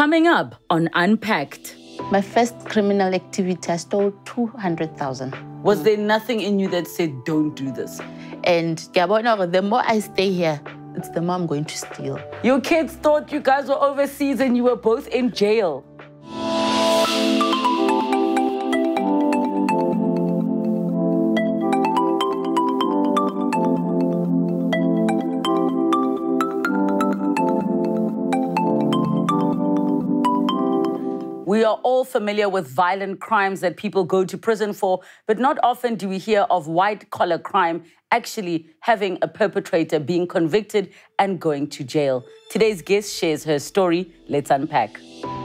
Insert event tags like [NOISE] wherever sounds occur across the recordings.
Coming up on Unpacked. My first criminal activity, I stole 200,000. Was there nothing in you that said, don't do this? And the more I stay here, it's the more I'm going to steal. Your kids thought you guys were overseas and you were both in jail. are all familiar with violent crimes that people go to prison for, but not often do we hear of white collar crime actually having a perpetrator being convicted and going to jail. Today's guest shares her story. Let's unpack.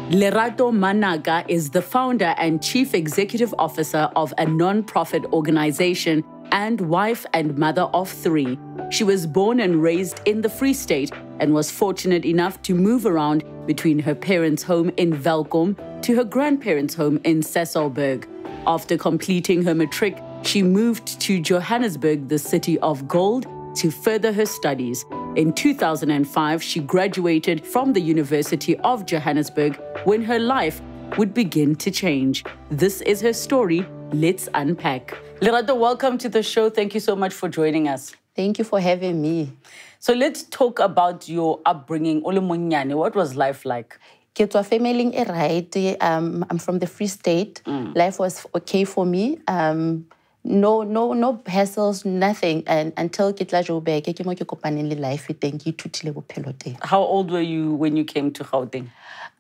Lerato Managa is the founder and chief executive officer of a non-profit organization and wife and mother of three. She was born and raised in the Free State and was fortunate enough to move around between her parents' home in Velkom to her grandparents' home in Cecilberg. After completing her matric, she moved to Johannesburg, the city of gold, to further her studies. In 2005, she graduated from the University of Johannesburg when her life would begin to change. This is her story. Let's unpack. Lirado, welcome to the show. Thank you so much for joining us. Thank you for having me. So let's talk about your upbringing. what was life like? ke tswa family e right um i'm from the free state mm. life was okay for me um no no no hassles nothing and until ke tla joburg ke mo ke kopaneng le life teng ke ithutile bophelo teng how old were you when you came to gauteng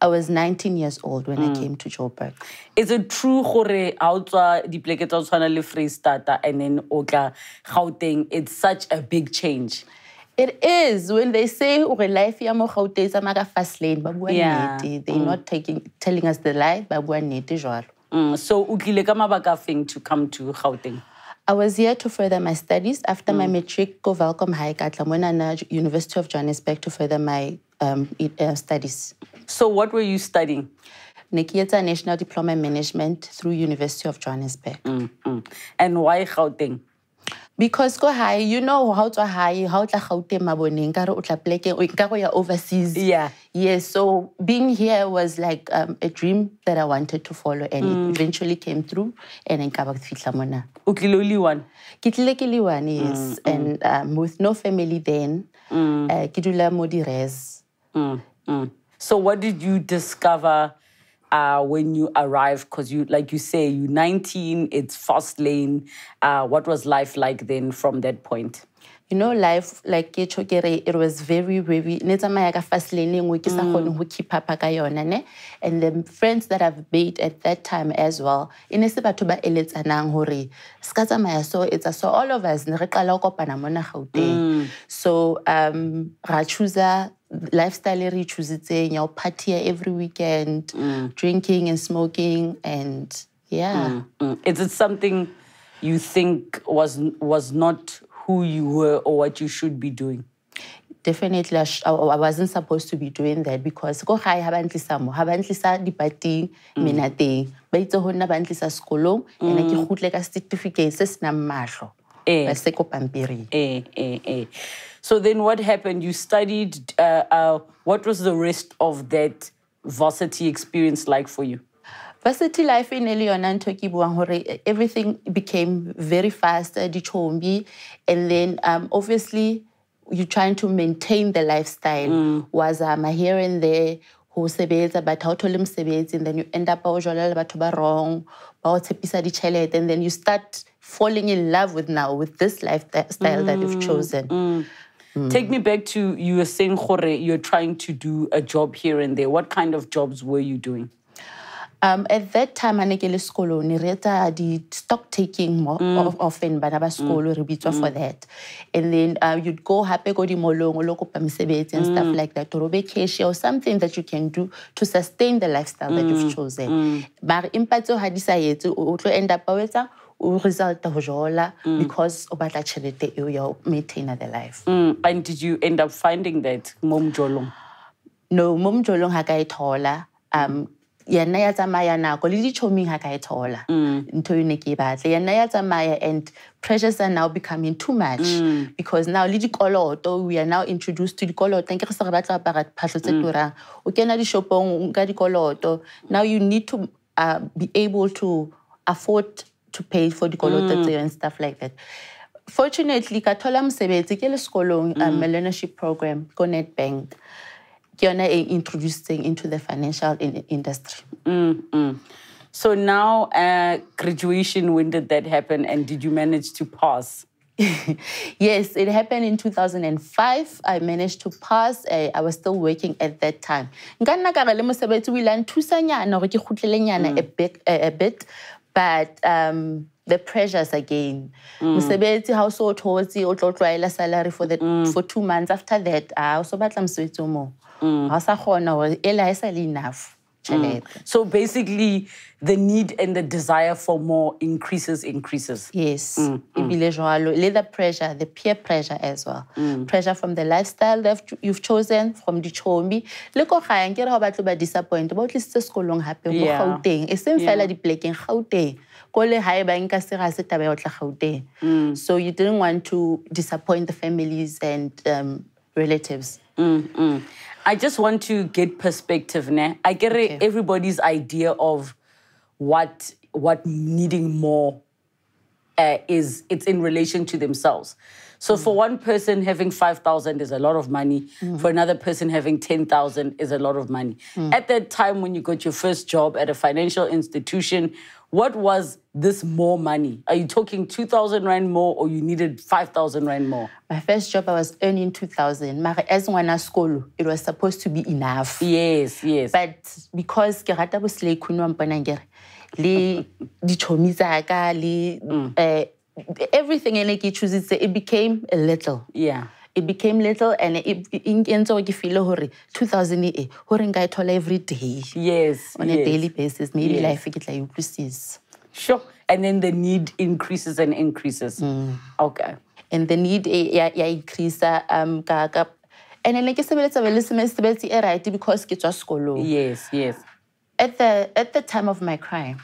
i was 19 years old when mm. i came to joburg is it true gore ha o tswa le free starter and then oka tla gauteng it's such a big change it is. When they say life ya mo Gauteng sa maka fast lane ba bua nnete. They mm. not taking telling us the lie ba bua nnete jwalo. Mm. So utlile ka mabaka feng to come to Gauteng? I was here to further my studies. After mm. my matric. go Welcome High Katlamwana University of Johannesburg to further my um, uh, studies. So what were you studying? Nikieta National Diploma in Management through University of Johannesburg. Mm, mm. And why Gauteng? because go high you know how to high how to gauteng to ka re o tla plekeng ka go ya overseas yeah yes so being here was like um, a dream that i wanted to follow and mm. it eventually came through and then ka ba fitla mona o tlile le one ke tlile ke le one yes mm, mm. and um, with no family then mm. Uh, ke dula mo di res mm, mm. so what did you discover uh, when you arrive, Because you, like you say, you're 19. It's fast lane. Uh, what was life like then from that point? you know life like ke it was very very ne tsamaya ka fast lane nngwe ke sa mm. kgone ho keep up ka ne and the friends that i've made at that time as well e ne se ananguri. Skaza eletsanang hore se ka tsamaya so all of us ne re qala ho kopana mona gauteng mm. so um ra lifestyle e re ichoositseng ya go every weekend mm. drinking and smoking and yeah mm. Mm. is it something you think was was not who you were or what you should be doing definitely I, I wasn't supposed to be doing that because go gae ga ba ntlisa mo ga ba ntlisa dipating mm. menateng ba itse go nna ba ntlisa sekolong ene ke mm. gutle ka certificate se se nang Eh. Eh, eh, eh. so then what happened you studied uh, uh, what was the rest of that varsity experience like for you varsity life in ne le everything became very fast dichombi and then um, obviously you're trying to maintain the lifestyle mm. was um, uh, here and there Who sebetsa but how to thole mosebetsi and then you end up o jwala but batho ba wrong and then you start falling in love with now, with this lifestyle mm, that you've mm, chosen. Mm. Mm. Take me back to you were saying, Jorge, you're trying to do a job here and there. What kind of jobs were you doing? um, at that time I ne school. le sekolong re stock taking more mm. often bana ba mm. sekolo re bitswa mm. for that and then uh, you'd go happy go dimolong o lo kopa and stuff mm. like that or or something that you can do to sustain the lifestyle that you've chosen mare empa tseo ga di sa etse o end up with etsang because obata batla tšhelete you maintain the life mm. and did you end up finding that mo mjolong no mo mjolong ga thola um yena ya tsamaya nako le ditšhoming ga ka e thola mm. ntho yone ke e batla yena ya tsamaya and pressures are now becoming too much mm. because now le dikoloto we are now introduced to dikoloto nke re se re batla apara phahlo tse mm. turang o kena dishopong ka dikoloto now you need to uh, be able to afford to pay for dikoloto mm. tseo and stuff like that fortunately ka thola mosebetsi ke le sekolong um, a mm. learnership program ko netbank Kiona introducing into the financial in industry. Mm -hmm. So now, uh, graduation, when did that happen and did you manage to pass? [LAUGHS] yes, it happened in 2005. I managed to pass. I, I was still working at that time. Nka nna ka re le mosebetsi o ile mm. a nthusa nyana gore a bit, but um, the pressures again. Mm. Mosebetsi mm. ha o salary for, the, mm. for two months. After that, a o so batla mosebetsi Mm. Mm. So basically, the need and the desire for more increases, increases. Yes. Mm. Mm. Leather pressure, the peer pressure as well. Mm. Pressure from the lifestyle that you've chosen, from the chombi. Le ko kaya, nkere ha batlo ba disappoint, ba utlisitse sekolong hape mo Gauteng. E seng fela dipolekeng Gauteng. Ko le hae ba nka se ga se taba ya otla Gauteng. Mm. So you didn't want to disappoint the families and um, relatives. Mm, mm. I just want to get perspective. Ne? I get okay. everybody's idea of what what needing more uh, is. It's in relation to themselves. So mm. for one person having five thousand is a lot of money. Mm. For another person having ten thousand is a lot of money. Mm. At that time when you got your first job at a financial institution what was this more money? Are you talking 2,000 Rand more or you needed 5,000 Rand more? My first job, I was earning 2,000. Mara, as one school, it was supposed to be enough. Yes, yes. But because ke was bo slay kuno mpanangere, le [LAUGHS] dichomi mm. eh, everything ene ke choose it became a little. Yeah. It became little and e entse gore feel feele hurry two thousand hurry and nka e every day yes on yes. a daily basis maybe yes. life ke tla sure and then the need increases and increases mm. okay and the need eh, yeah, increasa um and then ke sebeletsa be le semesebetsi e right because it's tswa school. yes yes at the at the time of my crime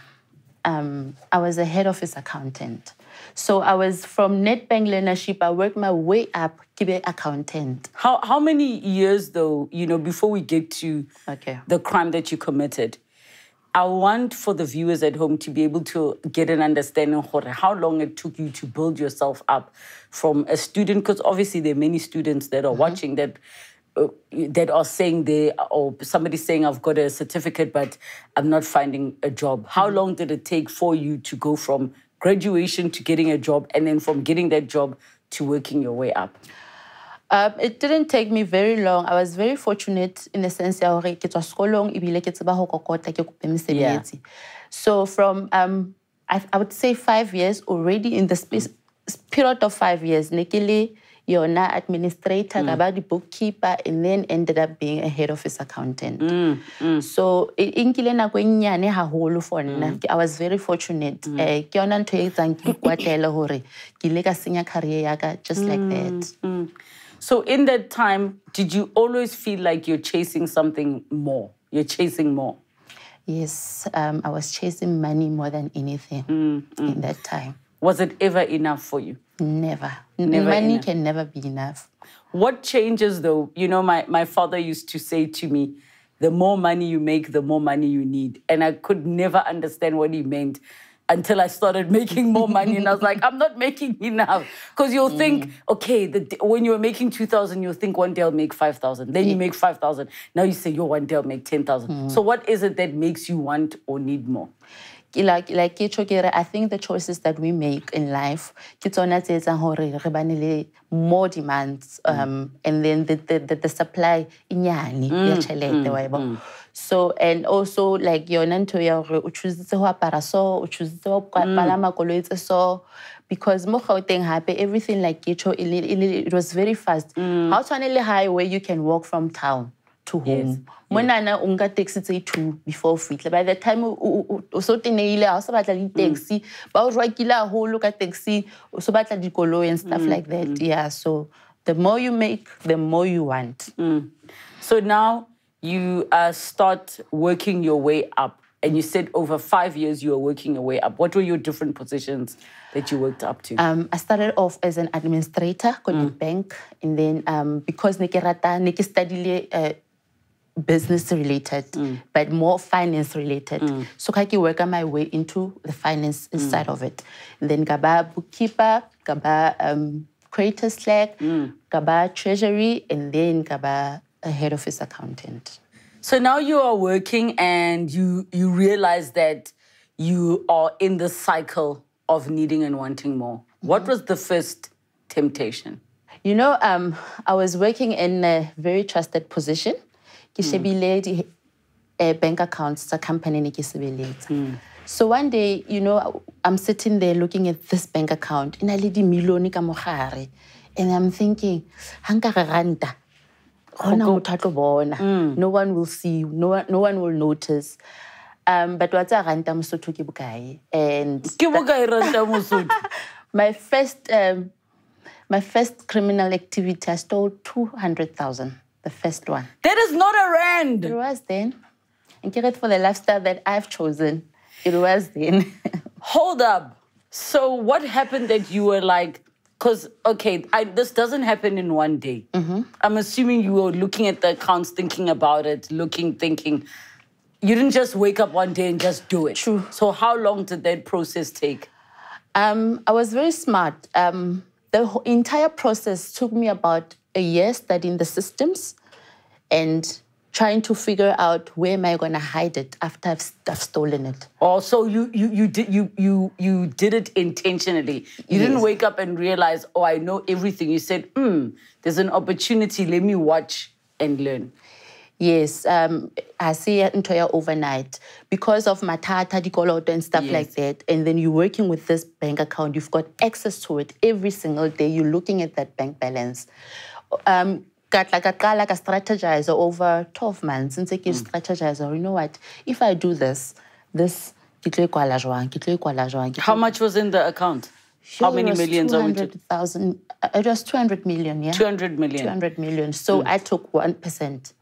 um, I was a head office accountant. So I was from NetBank learnership, I worked my way up to be accountant. How, how many years, though, you know, before we get to okay. the crime that you committed? I want for the viewers at home to be able to get an understanding of how long it took you to build yourself up from a student, because obviously there are many students that are mm -hmm. watching that uh, that are saying they or somebody saying I've got a certificate but I'm not finding a job. How mm-hmm. long did it take for you to go from graduation to getting a job, and then from getting that job to working your way up? Um, it didn't take me very long. I was very fortunate in the sense that hore ke tswa sekolong ebile ke So from um, I, I, would say five years already in the space, period of five years, ne yona administrator, mm. kabadi bookkeeper, and then ended up being a head office accountant. Mm. Mm. So inkile nako e nnyane haholo for mm. nna. I was very fortunate. Mm. Eh ke yona ntho e etsang ke ikwatlela [COUGHS] hore ke ile ka senya career ya ka just like mm, that. So in that time, did you always feel like you're chasing something more? You're chasing more? Yes, um, I was chasing money more than anything in that time. Was it ever enough for you? Never. never Money enough. can never be enough. What changes though? You know, my, my father used to say to me, the more money you make, the more money you need. And I could never understand what he meant until I started [LAUGHS] making more money. and I was like, I'm not making enough. Because you'll mm. think, okay, the, when you're making 2,000, you'll think one day I'll make 5,000. Then yeah. you make 5,000. Now you say, yo, one day I'll make 10,000. Mm. So what is it that makes you want or need more? like like ke tsho i think the choices that we make in life ke tsona tse etsang hore re bane le more demands mm. um, and then the the, the, the supply e nyane ya mm, mm, wa so and also like yona ntho ya hore o choositse ho apara so o ho palama koloi tse so because mo Gauteng hape everything like Gicho, it, it, was very fast. Mm. How the highway you can walk from town to home I know unga taxi it two before o by the time o so teneile ga o sa batla di-taxi mm. about o whole look at taxi also about batla dikoloi and stuff mm, like that mm. yeah so the more you make the more you want mm. so now you uh, start working your way up and you said over five years you were working your way up. What were your different positions that you worked up to? Um, I started off as an administrator at mm. the bank, and then um, because Nikerata, Niki studied. Uh, business related, mm. but more finance related. Mm. So I keep work my way into the finance mm. side of it. And then Gaba bookkeeper, Gaba um, creator Slack, mm. Gaba treasury, and then Gaba head office accountant. So now you are working and you you realize that you are in the cycle of needing and wanting more. -hmm. What mm-hmm. was the first temptation? You know, um, I was working in a very trusted position ke mm. shebile di uh, bank accounts tsa company ne ke sebeletsa mm. so one day you know i'm sitting there looking at this bank account Ina na le dimilione ka mogare and i'm thinking ga nka re ranta gona motho a bona mm. no one will see you no one, no one will notice um, but wa tsa ranta mosotho ke bokae and ke bokae ranta mosotho [LAUGHS] my first um, my first criminal activity i stole 200000 the first one. That is not a rand. It was then. And get it for the lifestyle that I've chosen. It was then. [LAUGHS] Hold up. So what happened that you were like, because okay, I, this doesn't happen in one day. Mm -hmm. I'm assuming you were looking at the accounts, thinking about it, looking, thinking. You didn't just wake up one day and just do it. True. So how long did that process take? Um, I was very smart. Um, the entire process took me about a year studying the systems and trying to figure out where am I going to hide it after I've, I've stolen it. Also, oh, you you you did you you you did it intentionally. You yes. didn't wake up and realize, oh, I know everything. You said, hmm, there's an opportunity. Let me watch and learn. Yes, um, I see it entire overnight because of my tata dikoloto and stuff yes. like that. And then you're working with this bank account, you've got access to it every single day. You're looking at that bank balance um, like a strategizer over 12 months ntse ke hmm. strategizer you know what if i do this this how much was in the account Sure, How many millions are we talking? Uh, it was 200 million, yeah. 200 million. 200 million. So mm. I took 1%.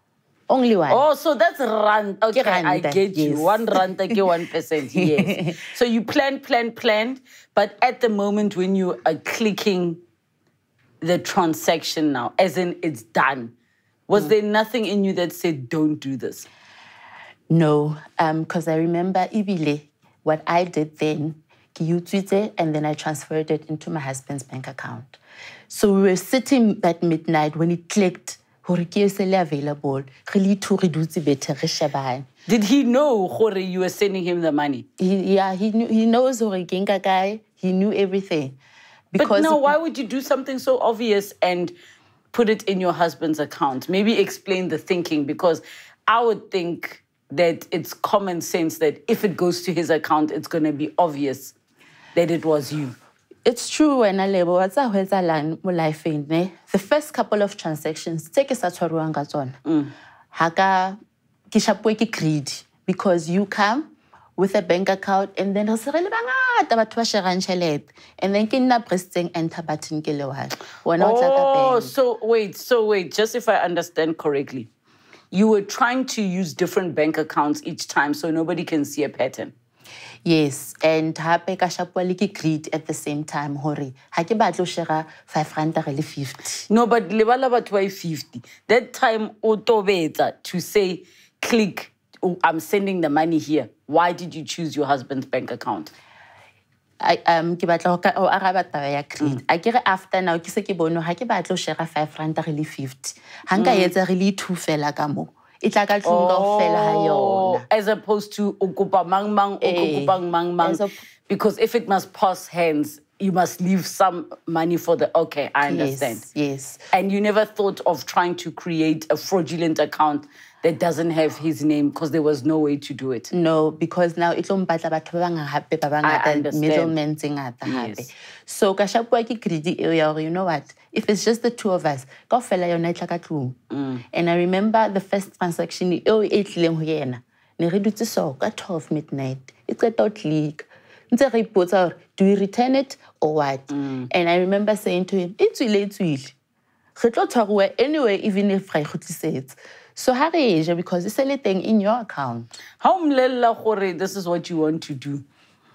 Only one. Oh, so that's rand. Okay, rand, I get you. One rand, I get one percent. Yes. so you planned, planned, planned, but at the moment when you are clicking the transaction now, as in it's done? Was mm. there nothing in you that said, don't do this? No, because um, I remember Ibile, what I did then, Kiyutwite, and then I transferred it into my husband's bank account. So we were sitting at midnight when it clicked. Did he know you were sending him the money? He, yeah, he, knew, he knows Horikinka guy. He knew everything. Because but no, why would you do something so obvious and put it in your husband's account? Maybe explain the thinking because I would think that it's common sense that if it goes to his account, it's going to be obvious that it was you. It's true when I label what's a hwezalan life in The first couple of transactions, take a mm. haga Haka kishapweki greed because you come with a bank account and then re bangata batho ba shagang tšhelete and then ke nna pressitseng enter button ke le wena o tla oh, so wait so wait just if i understand correctly you were trying to use different bank accounts each time so nobody can see a pattern Yes, and hape ka shapwa le ke greed at the same time hore ha ke batlo shega 5 rand re le 50. No, but lebala batho ba 50. That time o tobetsa to say click Oh, I'm sending the money here. Why did you choose your husband's bank account? I um ke batla go araba taba ya mm. after now ke se ke bone ga ke batla share five ranta re le fifty ga nka mm. etsa re le two fela ka moo e tla ka tlong kaofela ga yona oh, as opposed to o kopa mang mang o eh, kopang mang mang because if it must pass hands you must leave some money for the okay i understand yes, yes and you never thought of trying to create a fraudulent account that doesn't have his name because there was no way to do it. No, because now it's on batla batho ba bangata ba middlemen tsingata So ka shapwa ke greedy area you know what? If it's just the two of us, fella, your night like a room. And I remember the first transaction Oh, eight e tlileng ho yena. Ne so at 12 midnight. E qeta o click. Ntse do we return it or what? Mm. And I remember saying to him, "It's too late, it's too late." anyway even if could say it. So how is it because it's anything in your account? How this is what you want to do.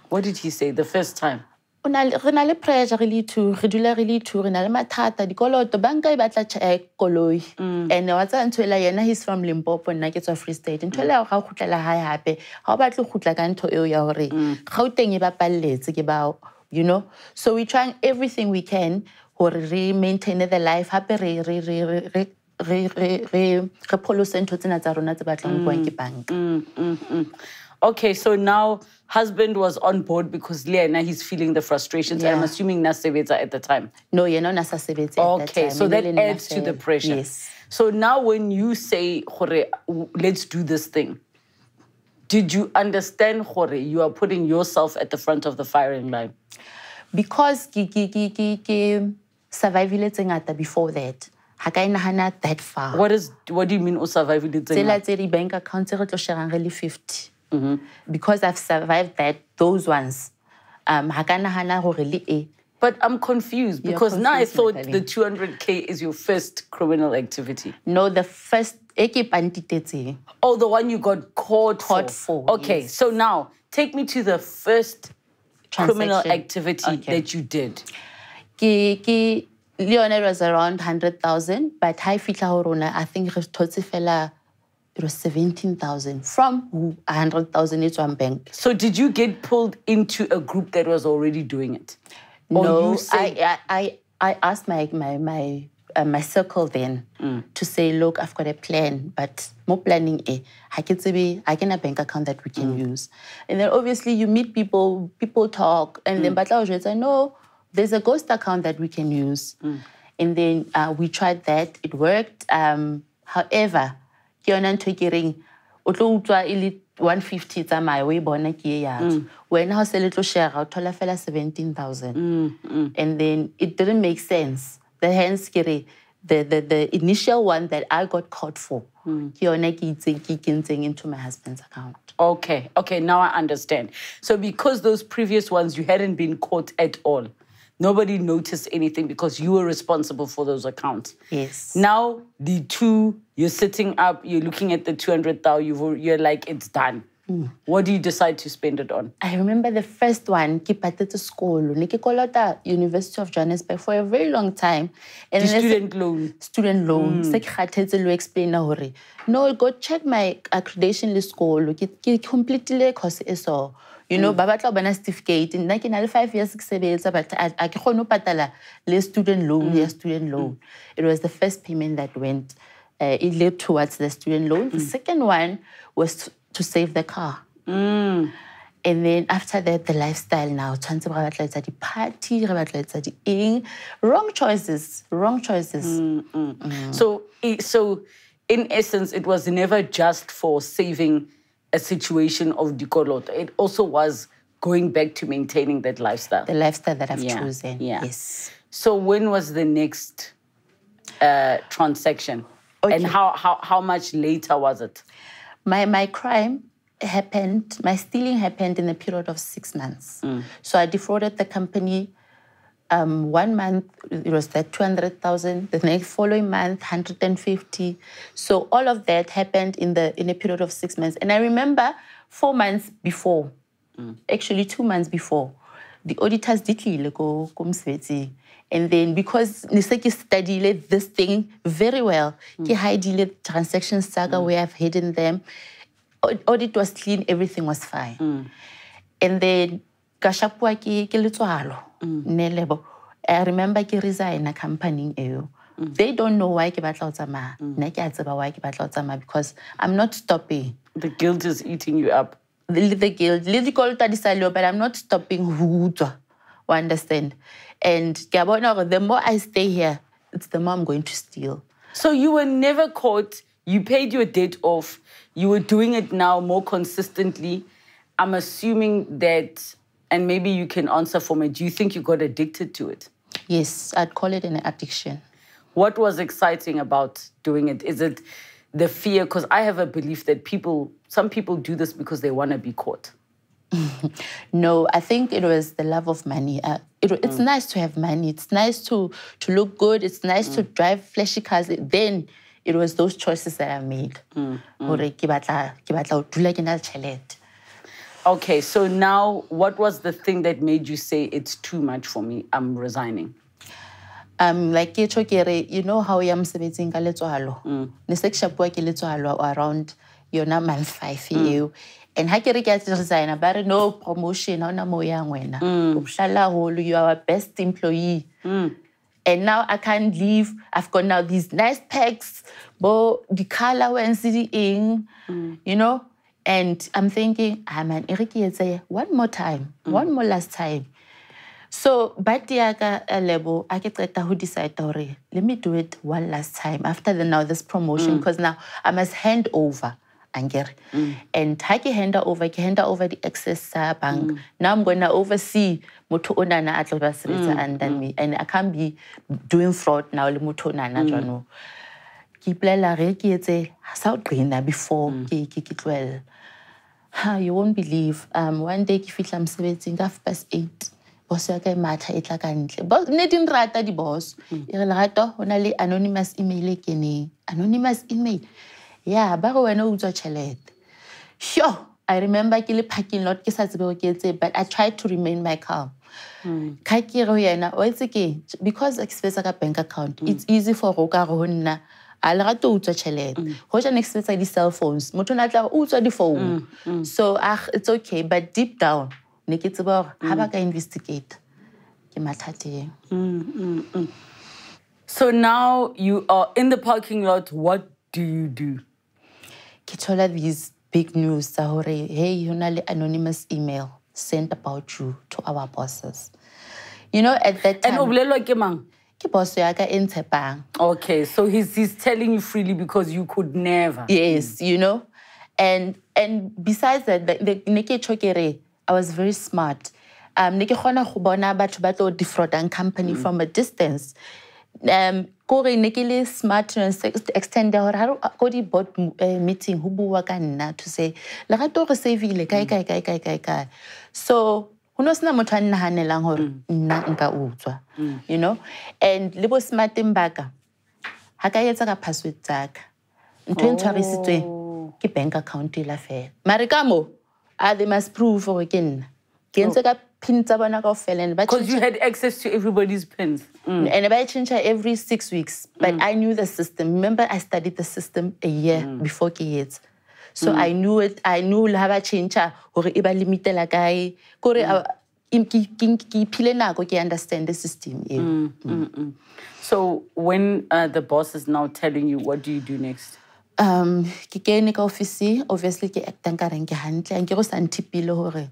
What did he say the first time? re na le pressure re le two re dula re le two re na le mathata dikoloto banka e batla eh, koloi mm. and wa tsaya ntho ela yena he's from limpopo nna ke tswa free state ntho ela ya gore ga o gutlela gae gape ga o batle go gutla ka ntho eo ya gore mm. gauteng e bapaleletse ke bao you know so we trying everything we can gore re maintaine the life gape re re re re pholose tsena tsa rona tse batlang buang ke mm, banka mm, mm, okay so now husband was on board because le yena he's feeling the frustrations yeah. and i'm assuming na sebetsa at the time no yena ona sa sebetsa okay so that adds to the pressure yes. so now when you say gore let's do this thing did you understand gore you are putting yourself at the front of the firing line because ke ke ke ke survivile tse before that ga ka e nagana that far what, is, what do you mean o survivile tsela tse di-bank account tse re tlo re le fifty mm-hmm. because i've survived that those ones um ga ka nagana gore le e But I'm confused because confused, now I thought the 200K is your first criminal activity. No, the first. Oh, the one you got caught, caught for. for. Okay, yes. so now take me to the first criminal activity okay. that you did. Ke, ke, Lionel was around 100,000, but ha e fihla I think re thotse it was 17,000 from 100,000 into one bank. So did you get pulled into a group that was already doing it? Or no, I, I, I asked my, my, my, uh, my circle then mm. to say, look, I've got a plan, but more planning eh, I can say, I can a bank account that we can mm. use. And then obviously you meet people, people talk, and mm. then but I was like, no, there's a ghost account that we can use. Mm. And then uh, we tried that, it worked. Um, however, ke yona ntho ke reng o tlo utlwa e le 150 tsamaya o e bona ke e yatso mm. wena ga se le tlo share o thola fela 17000 mm, mm. and then it didn't make sense the hand ke re the, the, the initial one that I got caught for, mm. into my husband's account. Okay, okay, now I understand. So because those previous ones, you hadn't been caught at all. Nobody noticed anything because you were responsible for those accounts. Yes. Now the two, you're sitting up, you're looking at the 200,000, you are like, it's done. Mm. What do you decide to spend it on? I remember the first one, Kipatete School, Nikikolota University of Johannesburg for a very long time. And the student loan. Student loan. Mm. explain hore. No, go check my accreditation school. Ke completely course eso you know mm. ba batla go bona certificate nna ke na le five years ke sebetsa but a ke kgone go patala le student loan mm. ya student loan mm. it was the first payment that went uh, it led towards the student loan the second one was to save the car and then after that, the lifestyle now. Tshwanetse re batla etsa party re batla etsa di-eng. Wrong choices, wrong choices. Mm, mm. Mm. So, so in essence, it was never just for saving a situation of dikoloto. It also was going back to maintaining that lifestyle. The lifestyle that I've yeah. chosen. Yeah. Yes. So when was the next uh, transaction? Okay. And how, how, how much later was it? My, my crime happened, my stealing happened in a period of six months. Mm. So I defrauded the company um, one month it was that 200,000, the next following month 150. So all of that happened in the in a period of six months. And I remember four months before, mm. actually two months before, the auditors did go kumsveti. And then because Niseki studied this thing very well, mm. he the transaction saga mm. where I've hidden them. Audit was clean, everything was fine. Mm. And then ka shapuwa ke ke letswalo mm. i remember ke resigna companyng eo Mm. They don't know why ke batla go tsamaya. Mm. Nna ke why ke batla go because I'm not stopping. The guilt is eating you up. The, the guilt. Le dikoloto di sa but I'm not stopping ho utswa. understand? And the more I stay here, it's the more I'm going to steal. So you were never caught. You paid your debt off. You were doing it now more consistently. I'm assuming that and maybe you can answer for me. Do you think you got addicted to it? Yes, I'd call it an addiction. What was exciting about doing it? Is it the fear? Because I have a belief that people, some people do this because they want to be caught. [LAUGHS] no, I think it was the love of money. Uh, it, it's mm. nice to have money. It's nice to to look good. It's nice mm. to drive flashy cars. Then it was those choices that I made. Mm. Mm. Okay, so now what was the thing that made you say it's too much for me? I'm resigning. Um, like you know how I'm sitting a little halo. around mm. shapua ke around yona month five you. Mm. and ha can re resign? a no promotion on ona moo mm. you are our best employee mm. and now I can't leave. I've got now these nice packs, but the color and city in, you know. And I'm thinking, ah man, Eric Yetse, one more time, mm. one more last time. So but yaka level, I get to decide hore, let me do it one last time after the now this promotion, because mm. now I must hand over. Anger. Mm. And I can hand over, can hand over the excess bank. Mm. Now I'm going to oversee mutu onana a tlo ba sebetsa mm, under mm. me. And I can't be doing fraud now Mutu motho onana mm. jwanong. Ke ipolelela re ke etse sa o before ke tlohella ha you won't believe um one day if ke fihla mosebetsing ka past eight boss ya ka e matha e tla ka ntle ne di nrata di-boss mm. e re lerato go na le anonymous email e keneng anonymous email ya ba re wena o utswa tšhelete sure i remember I ke le a lot ke sa tsebe go ke but i tried to remain my calm mm. ka ke re go yena o etse keng because expense ka bank account mm. it's easy for go ka mm a le rate o utswa tšhelete go mm. jane ke sebetsa di-cell phones motho o ne a tla o utswa difounu mm, mm. so it's okay but deep down ne ke tseba gore ga ba ka investigate ke mathateng so now you are in the parking lot what do you do ke thola these big news tsa gore hey go le anonymous email sent about you to our bosses you know at that time and o bolelwa ke mang okay so he's he's telling you freely because you could never yes you know and and besides that the the tsho ke re i was very smart um ne ke kgona go bona batho ba company mm. from a distance um kore ne ke le smart extend ya gore ga bot meeting hubu bua to say lerato re savile kae mm. kae kae kae kae so go ne o motho a nna ganelang mm. nna nka utswa mm. you know and le bo smarteng baka ga ka etsa ka password tsaka ntho e ntshwarisitsweng oh. ke bank account la fela mare ka mo a they must prove gore ke nna ke ntse oh. ka pin tsa bona kao fela because you had access to everybody's pins mm. and ba e change every six weeks but mm. i knew the system remember i studied the system a year mm. before ke etsa so mm. i knew it i knew la ba change gore e ba limitela kae kore mm. ke iphile nako ke understand the system eo mm, mm. so when uh, the boss is now telling you what do you do next um ke kene ka office obviously ke actang ka reng ke hantle anke go sa nthipile gore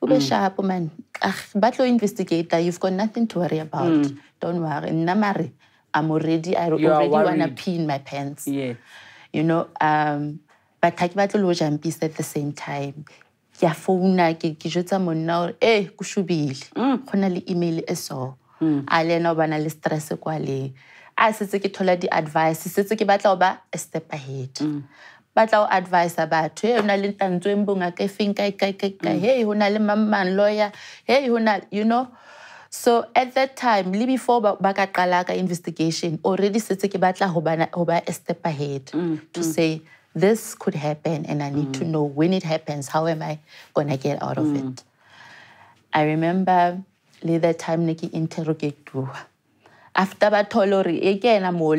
o be sharp man ah, ba tlo investigate you've got nothing to worry about mm. don't worry nna mare i'm already i you already wanna pee in my pants yeah. you know um but ha ke batle le go jampisa at the same time ke a founa ke jotsa monna gore ee ko shobile go mm. na le email e so mm. a le ena o bana le stress kwa le a setse ke thola di-advice setse ke batla go ba a step ahead mm. batla go advicea batho e o na le tantso eng bongaka efeng kaekaekaeka hei go na le mammang lawyer hei go na you know so at that time le before ba ka qala ka investigation already setse ke batla go ba a step ahead to say this could happen and I need mm. to know when it happens, how am I going to get out of mm. it? I remember the time niki interrogated Dua. After Batolori, again, I'm all,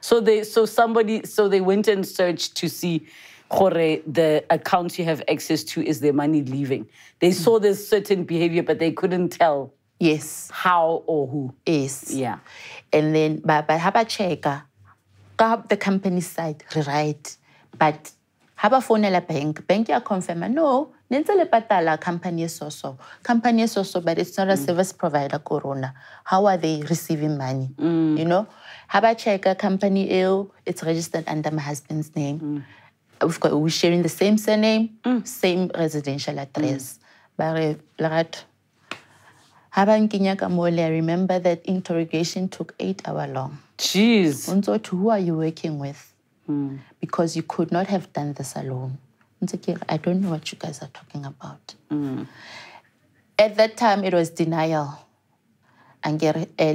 so they, so somebody, so they went and searched to see Jorge, the accounts you have access to, is their money leaving? They mm. saw this certain behavior, but they couldn't tell. Yes. How or who? Yes. Yeah. And then, but, but have a checker ka the company side right but ha ba founela bank bank ya confirm. no ne ntse le patala company e soso company e also, but it's not a mm. service provider corona how are they receiving money mm. you know ha ba a company eo it's registered under my husband's name mm. we've got we're sharing the same surname mm. same residential address mm. ba re I remember that interrogation took eight hours long. Jeez. Unzotu, who are you working with? Mm. Because you could not have done this alone. I don't know what you guys are talking about. Mm. At that time, it was denial. Eh,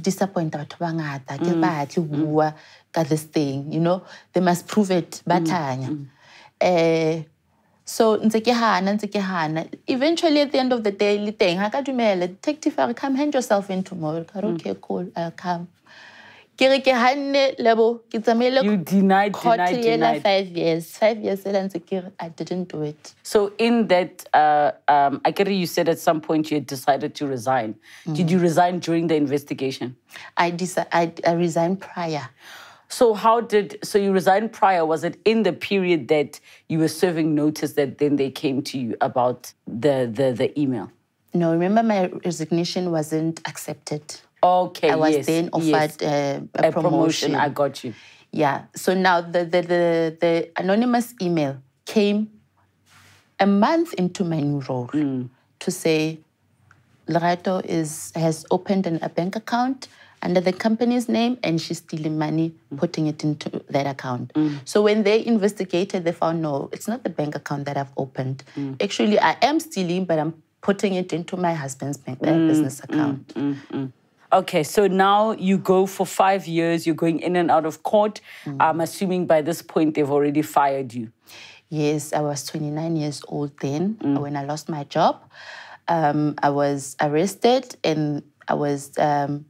disappoint batho ba hmm. hmm. this thing you know they must prove it ba hmm so ntse ke hana ntse ke hana eventually at the end of the day le teng ga ka dumela detective a re come hand yourself in tomorrow ka re mm. okay cool i'll come ke re ke hanne lebo ke tsamaile court ena five years five years ela ntse ke i didn't do it so in that uh, um, i get you said at some point you had decided to resign mm. did you resign during the investigation i, desi- I, I resigned prior so how did so you resigned prior? Was it in the period that you were serving notice that then they came to you about the the, the email? No, remember my resignation wasn't accepted. Okay, I was yes, then offered yes. uh, a, a promotion. promotion. I got you. Yeah. So now the the the, the anonymous email came a month into my new role mm. to say Lerato is has opened an, a bank account under the company's name and she's stealing money, putting it into that account. Mm. So when they investigated, they found no, it's not the bank account that I've opened. Mm. Actually, I am stealing, but I'm putting it into my husband's bank, mm. business mm, account. Mm, mm. Okay, so now you go for five years, you're going in and out of court. I'm assuming by this point they've already fired you. Yes, I was 29 years old then when I lost my job. Um, I was arrested and I was um,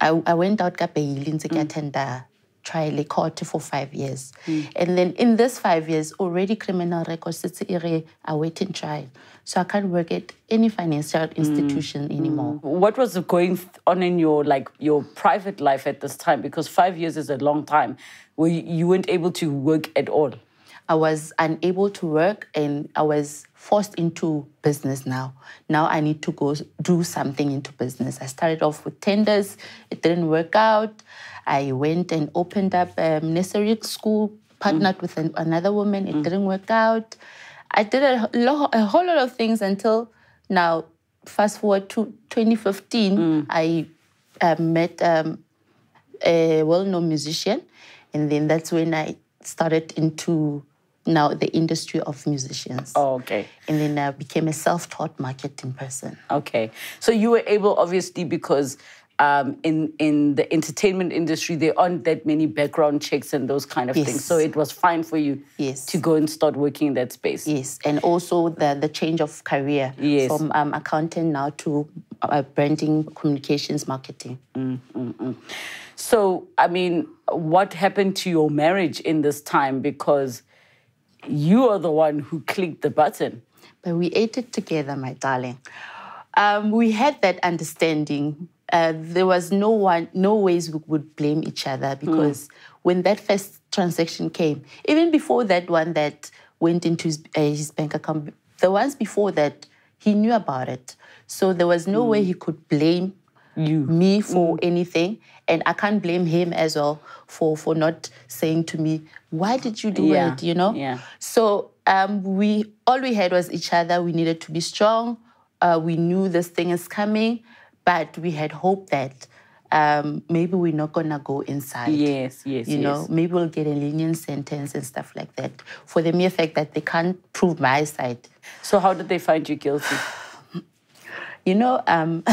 I, I went out kabeili to get mm. tender trial court for five years. Mm. And then in this five years, already criminal record sits awaiting trial. So I can't work at any financial mm. institution mm. anymore. What was going on in your like your private life at this time? Because five years is a long time. Were you, you weren't able to work at all? I was unable to work and I was forced into business now. Now I need to go do something into business. I started off with tenders, it didn't work out. I went and opened up a nursery school, partnered mm. with an, another woman, it mm. didn't work out. I did a, lo- a whole lot of things until now, fast forward to 2015, mm. I uh, met um, a well known musician. And then that's when I started into now the industry of musicians. Oh, okay. And then I became a self-taught marketing person. Okay. So you were able, obviously, because um, in in the entertainment industry, there aren't that many background checks and those kind of yes. things. So it was fine for you yes. to go and start working in that space. Yes, and also the the change of career yes. from um, now to uh, branding, communications, marketing. Mm, mm, mm. So I mean, what happened to your marriage in this time? Because you are the one who clicked the button. But we ate it together, my darling. Um, we had that understanding. Uh, there was no one, no ways we would blame each other because mm. when that first transaction came, even before that one that went into his, uh, his bank account, the ones before that, he knew about it. So there was no mm. way hmm. he could blame you. me for mm. anything. And I can't blame him as well for, for not saying to me, why did you do yeah. it, you know? Yeah. So um, we all we had was each other. We needed to be strong. Uh, we knew this thing is coming, but we had hope that um, maybe we're not gonna go inside. Yes, yes. You yes. know, maybe we'll get a lenient sentence and stuff like that for the mere fact that they can't prove my side. So how did they find you guilty? [SIGHS] you know, um, [LAUGHS]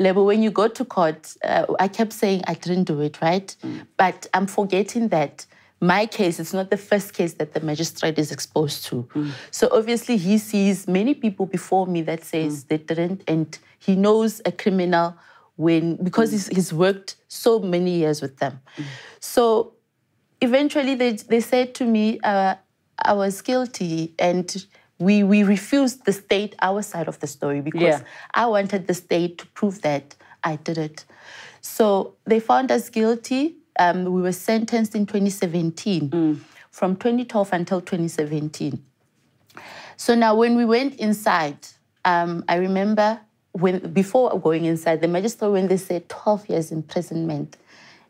Lebo, when you go to court, uh, I kept saying I didn't do it, right? Mm. But I'm forgetting that my case is not the first case that the magistrate is exposed to. Mm. So obviously he sees many people before me that says mm. they didn't, and he knows a criminal when because mm. he's, he's, worked so many years with them. Mm. So eventually they, they said to me, uh, I was guilty and we we refused the state our side of the story because yeah. I wanted the state to prove that I did it. So they found us guilty. Um, we were sentenced in 2017, mm. from 2012 until 2017. So now, when we went inside, um, I remember when before going inside, the magistrate when they said 12 years imprisonment.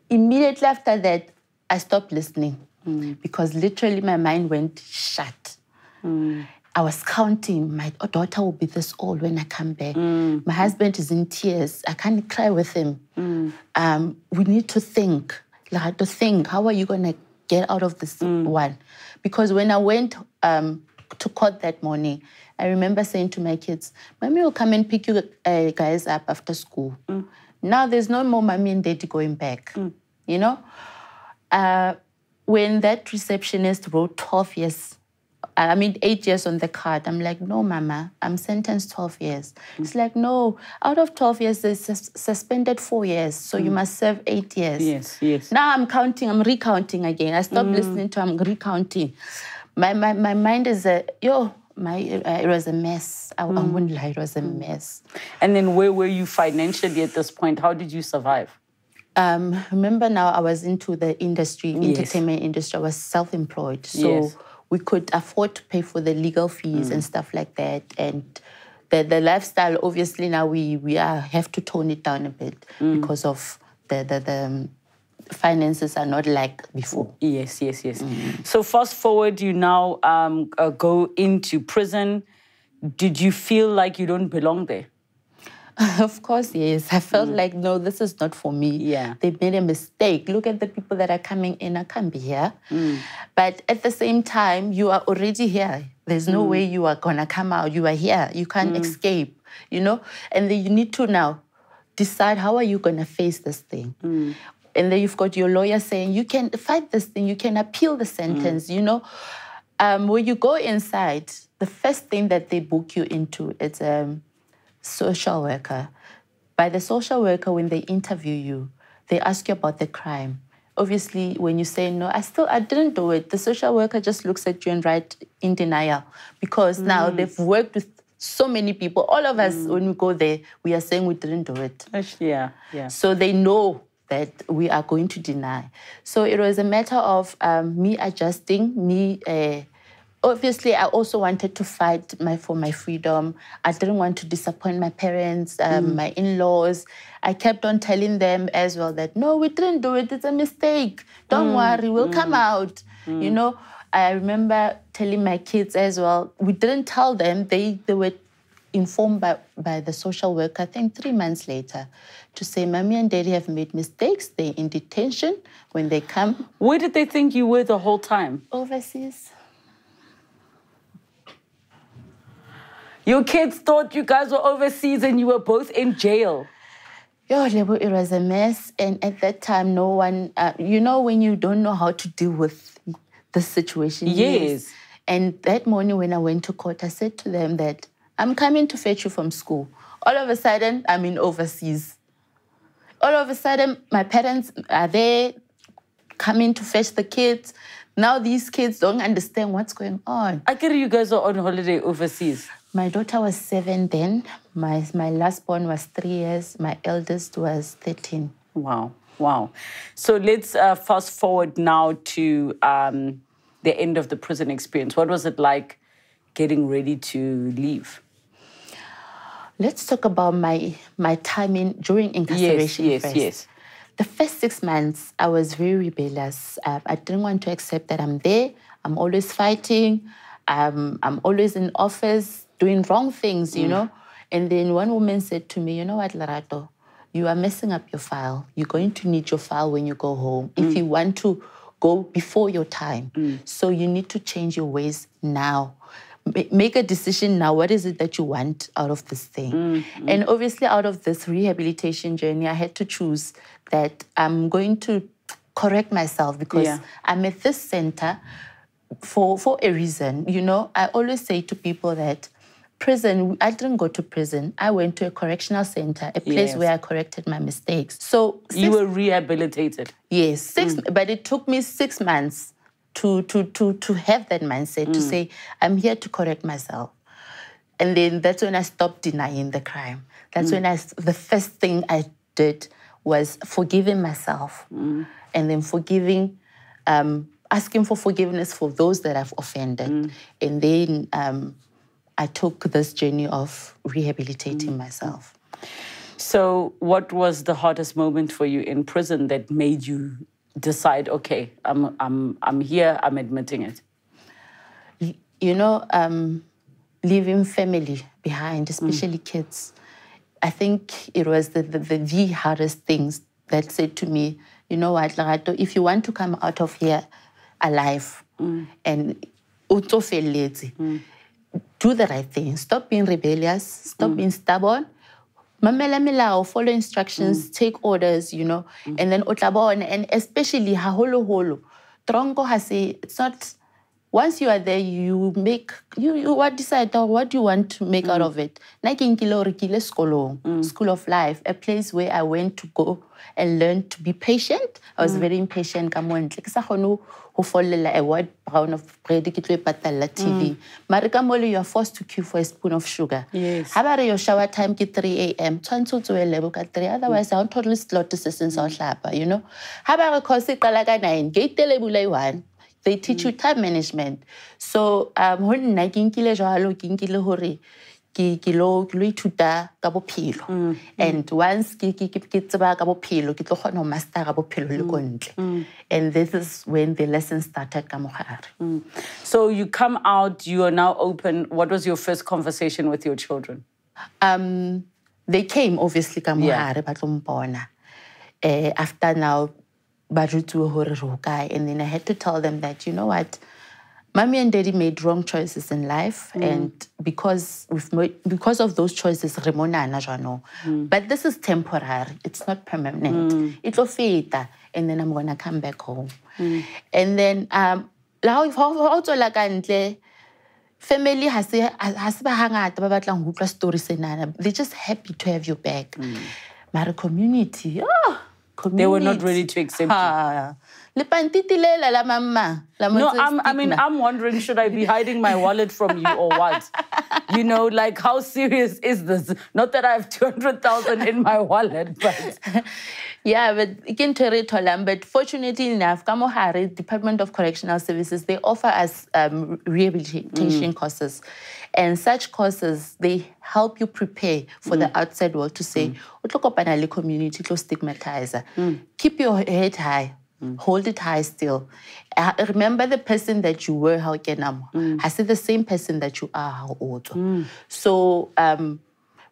Immediately after that, I stopped listening mm. because literally my mind went shut. Mm. I was counting, my daughter will be this old when I come back. Mm. My husband is in tears. I can't cry with him. Mm. Um, we need to think. Like, to think, how are you going to get out of this mm. one? Because when I went um, to court that morning, I remember saying to my kids, Mommy will come and pick you uh, guys up after school. Mm. Now there's no more mommy and daddy going back, mm. you know? Uh, when that receptionist wrote 12 years I mean, eight years on the card. I'm like, no, mama, I'm sentenced 12 years. Mm. It's like, no, out of 12 years, they sus suspended four years. So mm. you must serve eight years. Yes, yes. Now I'm counting, I'm recounting again. I stopped mm. listening to, I'm recounting. My, my, my mind is, a, yo, my, uh, it was a mess. I, I mm. wouldn't lie, it was a mm. mess. And then where were you financially at this point? How did you survive? Um, remember now, I was into the industry, yes. entertainment industry. I was self-employed, so yes we could afford to pay for the legal fees mm. and stuff like that. And the, the lifestyle, obviously, now we, we are, have to tone it down a bit mm. because of the, the, the um, finances are not like before. Yes, yes, yes. Mm. So fast forward, you now um, uh, go into prison. Did you feel like you don't belong there? [LAUGHS] of course, yes. I felt mm. like, no, this is not for me. Yeah. They made a mistake. Look at the people that are coming in. I can't be here. Mm. But at the same time, you are already here. There's no mm. way you are going to come out. You are here. You can't mm. escape, you know? And then you need to now decide how are you going to face this thing? Mm. And then you've got your lawyer saying, you can fight this thing. You can appeal the sentence, mm. you know? Um, when you go inside, the first thing that they book you into is a um, social worker. By the social worker, when they interview you, they ask you about the crime obviously when you say no i still i didn't do it the social worker just looks at you and right in denial because mm. now they've worked with so many people all of us mm. when we go there we are saying we didn't do it yeah yeah so they know that we are going to deny so it was a matter of um, me adjusting me uh, obviously I also wanted to fight my for my freedom. I didn't want to disappoint my parents, um, mm. my in-laws. I kept on telling them as well that no, we didn't do it. It's a mistake. Don't mm. worry, we'll mm. come out. Hmm. You know, I remember telling my kids as well. We didn't tell them. They they were informed by, by the social worker, I think three months later, to say, Mommy and Daddy have made mistakes. They're in detention when they come. Where did they think you were the whole time? Overseas. Your kids thought you guys were overseas and you were both in jail. Yo, Lebo, it was a mess. And at that time, no one, uh, you know, when you don't know how to deal with the situation. Yes. yes. And that morning when I went to court, I said to them that I'm coming to fetch you from school. All of a sudden, I'm in overseas. All of a sudden, my parents are there coming to fetch the kids. Now these kids don't understand what's going on. I get you guys are on holiday overseas. My daughter was seven then. My, my last born was three years. My eldest was 13. Wow. Wow. So let's uh, fast forward now to um, the end of the prison experience. What was it like getting ready to leave? Let's talk about my my time in during incarceration. Yes, yes, first. yes. The first six months, I was very rebellious. Uh, I didn't want to accept that I'm there. I'm always fighting. Um, I'm always in office doing wrong things, you mm. know. And then one woman said to me, You know what, Larato, you are messing up your file. You're going to need your file when you go home mm. if you want to go before your time. Mm. So you need to change your ways now. make a decision now. What is it that you want out of this thing? Mm, mm And obviously, out of this rehabilitation journey, I had to choose that I'm going to correct myself because yeah. I'm at this center for for a reason. You know, I always say to people that prison, I didn't go to prison. I went to a correctional center, a place yes. where I corrected my mistakes. So six, you were rehabilitated. Yes, six, mm. but it took me six months to to to to have that mindset mm. to say I'm here to correct myself. And then that's when I stopped denying the crime. That's mm. when I the first thing I did was forgiving myself, mm. and then forgiving. Um, asking for forgiveness for those that I've offended, mm. and then um, I took this journey of rehabilitating mm. myself. So, what was the hardest moment for you in prison that made you decide, okay, I'm, I'm, I'm here, I'm admitting it? You, know, um, leaving family behind, mm. especially mm. kids, I think it was the, the, the, the hardest things that said to me, you know what, Larato, if you want to come out of here alive mm. and utsofeletse, mm do the right thing. Stop being rebellious. Stop mm. being stubborn. Mamela melao, follow instructions, mm. take orders, you know, mm. and then otlabon, and especially haholo holo. Tronko has it's not once you are there, you make you, you what decide or what you want to make mm. out of it. Like in Kilorikile Skolong, mm. School of Life, a place where I went to go and learn to be patient. I was mm. very impatient ka mo ntle. Ke sa kgone ho follela a word brown of bread ke tlo e patalla TV. Mare mm. ka mo you are forced to queue for a spoon of sugar. Yes. Ha ba re your shower time ke 3 a.m. Tshwantse o tsoe lebo ka 3 otherwise ha o totally slot se seng sa o mm. hlapa, you know. Ha ba re course e qala ka 9, gate le bula i 1. They teach you mm. time management. So um ho nna ke nkile jwalo ke nkile hore ke ke lo ke lo ithuta ka bophelo. Mm, mm. And once ke ke ke tseba ka bophelo ke tlo kgona ho master ka bophelo le kontle. And this is when the lesson started ka mogare. So you come out you are now open. What was your first conversation with your children? Um they came obviously ka mogare ba tlo mpona. Uh, after now and then i had to tell them that you know what mommy and daddy made wrong choices in life mm. and because we've made, because of those choices re and jano mm. but this is temporary it's not permanent mm. it'll feta and then i'm going to come back home mm. and then um la ho tswela ka ntle family has they're just happy to have you back mm. community oh community. They were not ready to accept ah. you. No, I'm, I mean, I'm wondering, should I be hiding my wallet from you or what? [LAUGHS] you know, like, how serious is this? Not that I have 200,000 in my wallet, but... [LAUGHS] yeah, but but fortunately enough, Kamohari, Department of Correctional Services, they offer us um, rehabilitation mm. courses. And such courses, they help you prepare for mm. the outside world to say, mm. le community, to stigmatize. Mm. Keep your head high. Mm. Hold it high still. Uh, remember the person that you were, how can mm. I see the same person that you are, how old. Mm. So um,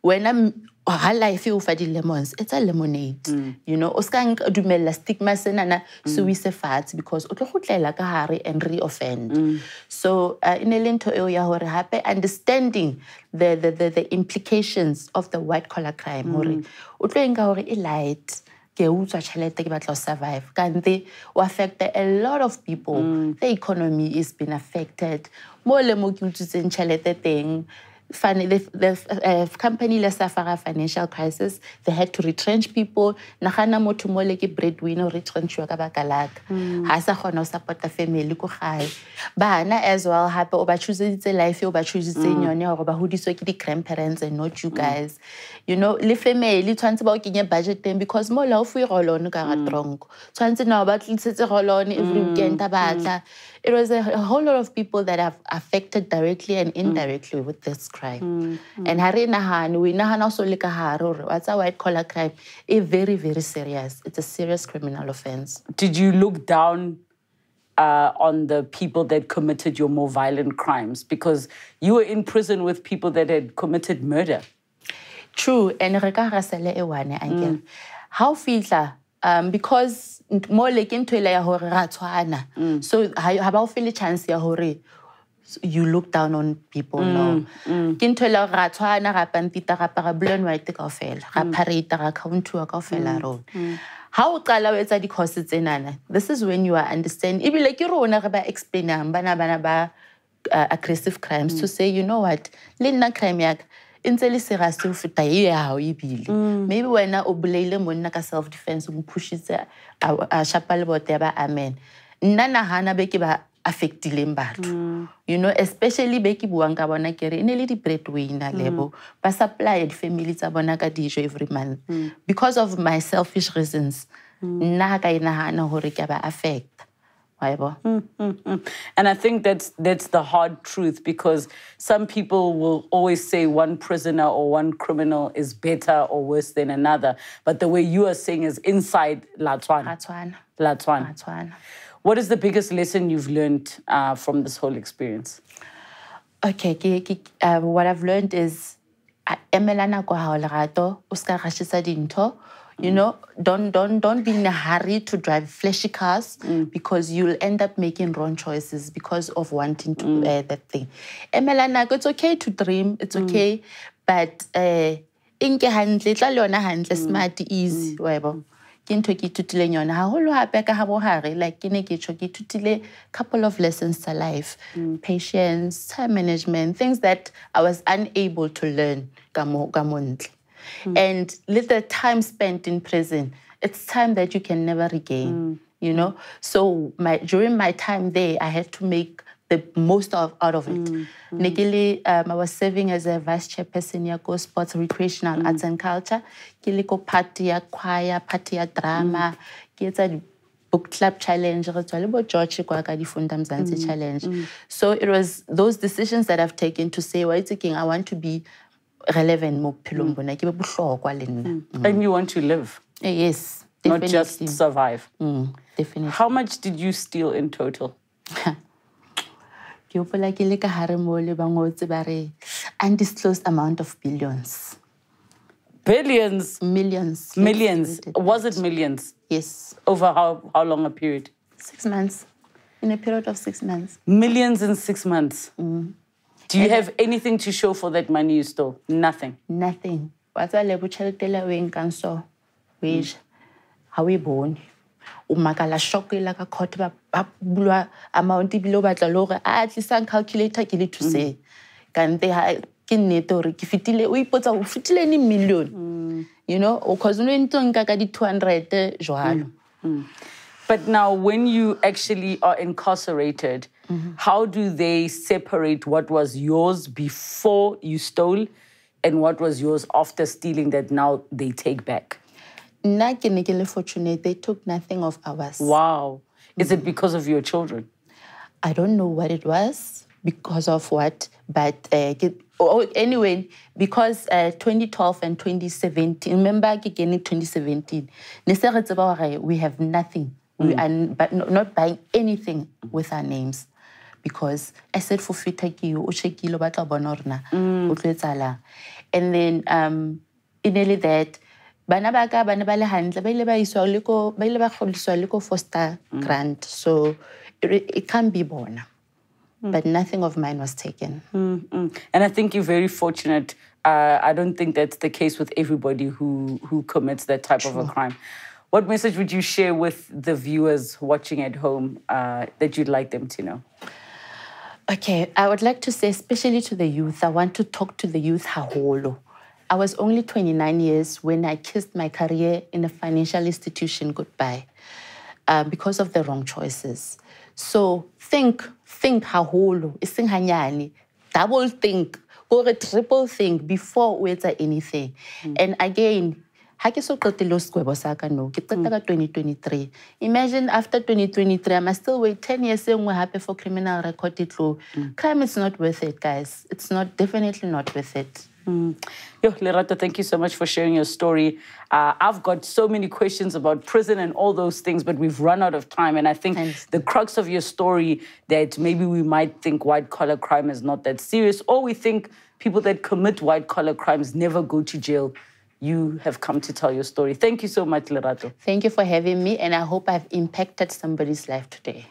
when I'm how I feel fa di-lemons it's a lemonade mm. you know o seka dumelela stigma senana mm. se o mm. ise fatshe because o tlo gotlela ka gare and re-offend mm. so uh, e ne eo ya understanding the, the, the, the implications of the white collar crime gore mm. o tlo eng ka e light ke utswa tšhelete ke batla survive kante o a lot of people mm. the economy is been affected mo le mo ke utswitseng tšhelete teng the, the uh, company la a financial crisis they had to retrench people nagana motho mole ke breadwinner o retrenchiwa ka baka laka ga mm. sa kgona support the family ko gae bana as well gape o ba chooseditse life o ba choosetseng mm. yone gore ba godisiwe ke di-grandparents and not you mm. guys you know le family tshwanetse ba o kenye budgeteng because mo la o fue rolone ka ga tronko tshwanetse nao ba tlisetse rolone every weekend a batla it was a, a whole lot of people that have affected directly and indirectly mm. with this crisis crime mm, mm. and ha re nagane o inagana o se o what's ka white collar crime e very very serious it's a serious criminal offense did you look down uh, on the people that committed your more violent crimes because you were in prison with people that had committed murder true and re ka rasele e one ankele ga um, because more like into ntho ele ya gore hmm. so how about feel chance ya gore you look down on people mm, now mm. ke ntho e le gore ra tshwana ra pantita ra para blue and white kaofela ra mm. parata ra countiwa kaofela mm, rona ha o qala o etsa di-course tsenana this is when you are understand like you rona ge ba explainang bana bana ba uh, aggressive crimes mm. to say you know what le nna crime yaka e ntse le serious ho feta e ya hao ebile maybe wena o boleile monna ka self defense o mo phushitse a shapa le bote ya ba amen nna nagana be ke ba affectileng batho mm. you know especially because ke buang ka bona kere e le di-bread winner mm. lebo ba supply di-family tsa bona ka dijo every month mm. because of my selfish reasons mm. nna ga ka e nagana gore ke ba affecta Mm, mm, mm. And I think that's that's the hard truth because some people will always say one prisoner or one criminal is better or worse than another. But the way you are saying is inside Latwan. Latwan. Latwan. Latwan. What is the biggest lesson you've learned uh, from this whole experience? Okay, uh, what I've learned is uh, emelana nako You mm. know, don't don't don't be in a hurry to drive flashy cars mm. because you'll end up making wrong choices because of wanting to mm. uh, that thing. Emelana, it's okay to dream, it's mm. okay, but uh, inke handle, tla le yona mm. smart, easy, whatever ke ntho ke ithutileng yona haholo hape ka ha bohare like ke ne ke tjho ke ithutile couple of lessons to life mm. patience time management things that i was unable to learn ka mo mm. and little time spent in prison it's time that you can never regain mm. you know so my during my time there i had to make the most of, out of it. Mm, um, I was serving as a vice chairperson ya go sports recreational mm. arts and culture. Kili ko party choir, party ya drama. Mm. Kietsa book club challenge. George kwa di funda mzansi mm. challenge. Mm. So it was those decisions that I've taken to say, well, king, I want to be relevant mo pilong mm. And you want to live. Eh, yes. Definitely. Not just survive. definitely. How much did you steal in total? [LAUGHS] ke opola ke le ka gare mole ba re undisclosed amount of billions billions millions millions was it millions yes over how, how long a period six months in a period of six months millions in six months mm. do you and have anything to show for that money you stole nothing nothing wa tswa le botšhelete le o e nkang We mm. o o makala shock e la ka court ba bulwa amount ebile o batla le gore a tlisang calculator ke le thuseng mm. kante ke nnete gore ke fetile o ipotsa o fetile ne million mm. you know because no ntse nka ka di-two hundred joalo. Mm. But now, when you actually are incarcerated, mm -hmm. how do they separate what was yours before you stole and what was yours after stealing that now they take back? fortunate they took nothing of ours wow is it mm-hmm. because of your children i don't know what it was because of what but uh, oh, anyway because uh, 2012 and 2017 remember again, in 2017 we have nothing mm. we are but not buying anything with our names because I said for fita ke mm. and then um early that bana ba ka ba ba le hantle ba ile ba iswa le ko ba ile ba le ko foster mm. grant so it, it can be bona mm. but nothing of mine was taken mm -hmm. and i think you're very fortunate uh, i don't think that's the case with everybody who who commits that type True. of a crime what message would you share with the viewers watching at home uh, that you'd like them to know? Okay, I would like to say, especially to the youth, I want to talk to the youth, Haholo. I was only 29 years when I kissed my career in a financial institution goodbye uh, because of the wrong choices. So think, think haholo, ising hanyali, double think, go a triple think before we enter anything. Mm. And again, ha ke so qetile ho ka mm. 2023 imagine after 2023 i must still wait 10 years we're happy for criminal record e tlo mm. crime is not worth it guys it's not definitely not worth it Mm. Yo, Lerata, thank you so much for sharing your story. Uh, I've got so many questions about prison and all those things, but we've run out of time. And I think Thanks. the crux of your story that maybe we might think white collar crime is not that serious, or we think people that commit white collar crimes never go to jail. You have come to tell your story. Thank you so much, Lerato. Thank you for having me, and I hope I've impacted somebody's life today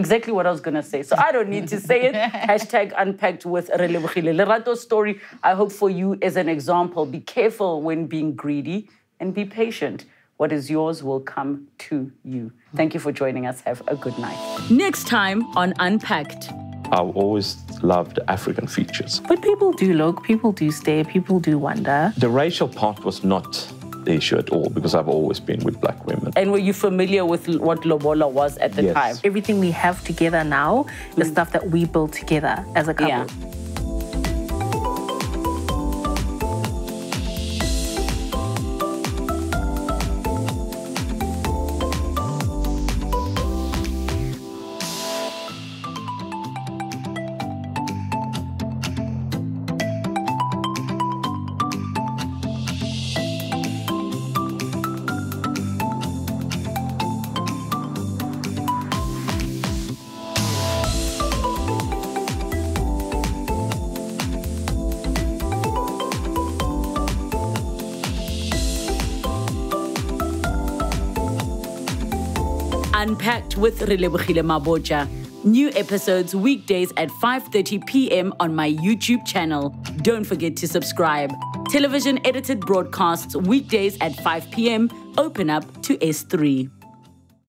exactly what I was going to say. So I don't need to say it. [LAUGHS] Hashtag unpacked with Relebochile. Lerato's story, I hope for you, as an example. Be careful when being greedy and be patient. What is yours will come to you. Thank you for joining us. Have a good night. Next time on Unpacked. I've always loved African features. But people do look, people do stare, people do wonder. The racial part was not issue at all because I've always been with black women. And were you familiar with what Lobola was at the yes. time? Everything we have together now, mm. the stuff that we built together as a couple. Yeah. with Relebogile Maboja. New episodes weekdays at 5:30 p.m. on my YouTube channel. Don't forget to subscribe. Television edited broadcasts weekdays at 5 p.m. open up to S3.